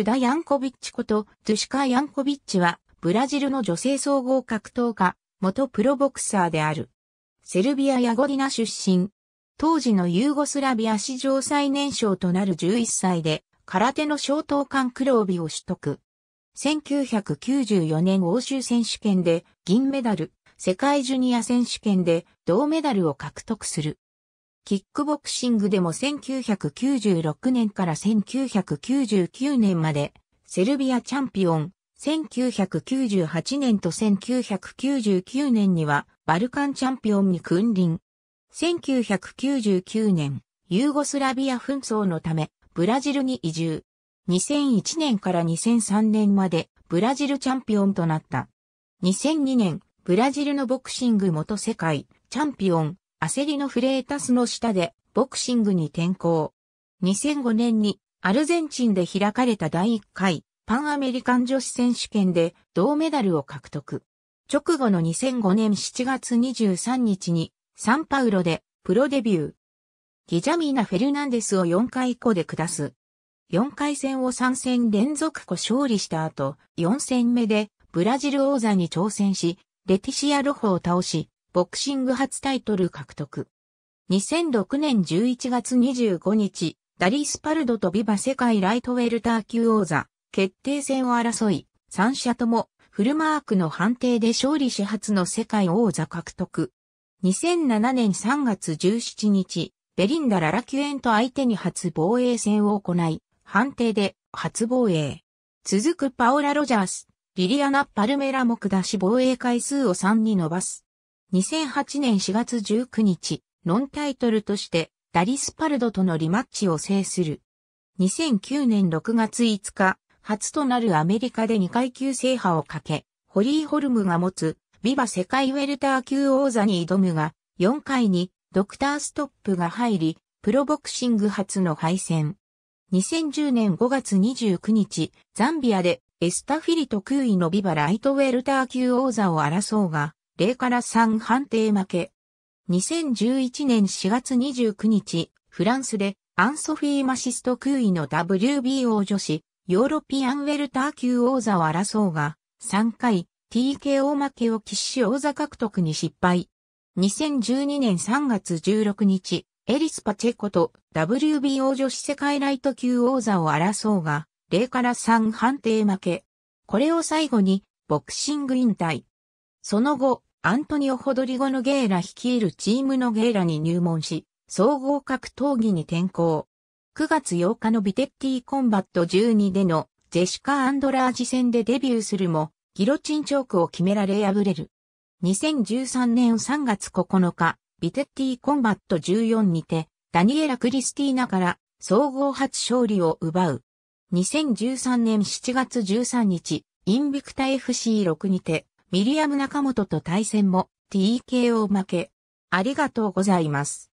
ゥダ・ヤンコビッチこと、ゥシカ・ヤンコビッチは、ブラジルの女性総合格闘家、元プロボクサーである。セルビア・ヤゴリナ出身。当時のユーゴスラビア史上最年少となる11歳で、空手の小刀間黒帯を取得。1994年欧州選手権で銀メダル、世界ジュニア選手権で銅メダルを獲得する。キックボクシングでも1996年から1999年まで、セルビアチャンピオン、1998年と1999年には、バルカンチャンピオンに君臨。1999年、ユーゴスラビア紛争のため、ブラジルに移住。2001年から2003年まで、ブラジルチャンピオンとなった。2002年、ブラジルのボクシング元世界、チャンピオン、焦りのフレータスの下でボクシングに転向。2005年にアルゼンチンで開かれた第1回パンアメリカン女子選手権で銅メダルを獲得。直後の2005年7月23日にサンパウロでプロデビュー。ギジャミーナ・フェルナンデスを4回以降で下す。4回戦を3戦連続個勝利した後、4戦目でブラジル王座に挑戦し、レティシア・ロホを倒し、ボクシング初タイトル獲得。2006年11月25日、ダリスパルドとビバ世界ライトウェルター級王座、決定戦を争い、3者とも、フルマークの判定で勝利始発の世界王座獲得。2007年3月17日、ベリンダ・ララキュエンと相手に初防衛戦を行い、判定で初防衛。続くパオラ・ロジャース、リリアナ・パルメラも下し防衛回数を3に伸ばす。2008年4月19日、ノンタイトルとしてダリスパルドとのリマッチを制する。2009年6月5日、初となるアメリカで2階級制覇をかけ、ホリー・ホルムが持つビバ世界ウェルター級王座に挑むが、4回にドクターストップが入り、プロボクシング初の敗戦。2010年5月29日、ザンビアでエスタフィリと空位のビバライトウェルター級王座を争うが、0から3判定負け。2011年4月29日、フランスでアンソフィー・マシスト空位の WBO 女子ヨーロピアンウェルター級王座を争うが、3回 TKO 負けを喫し王座獲得に失敗。2012年3月16日、エリス・パチェコと WBO 女子世界ライト級王座を争うが、0から3判定負け。これを最後に、ボクシング引退。その後、アントニオ・ホドリゴ・ノゲーラ率いるチームノゲーラに入門し、総合格闘技に転向。9月8日のビテッティ・コンバット12でのジェシカ・アンドラージ戦でデビューするも、ギロチンチョークを決められ敗れる。2013年3月9日、ビテッティ・コンバット14にて、ダニエラ・クリスティーナから総合初勝利を奪う。2013年7月13日、インビクタ FC6 にて、ミリアム中本と対戦も TKO 負け。ありがとうございます。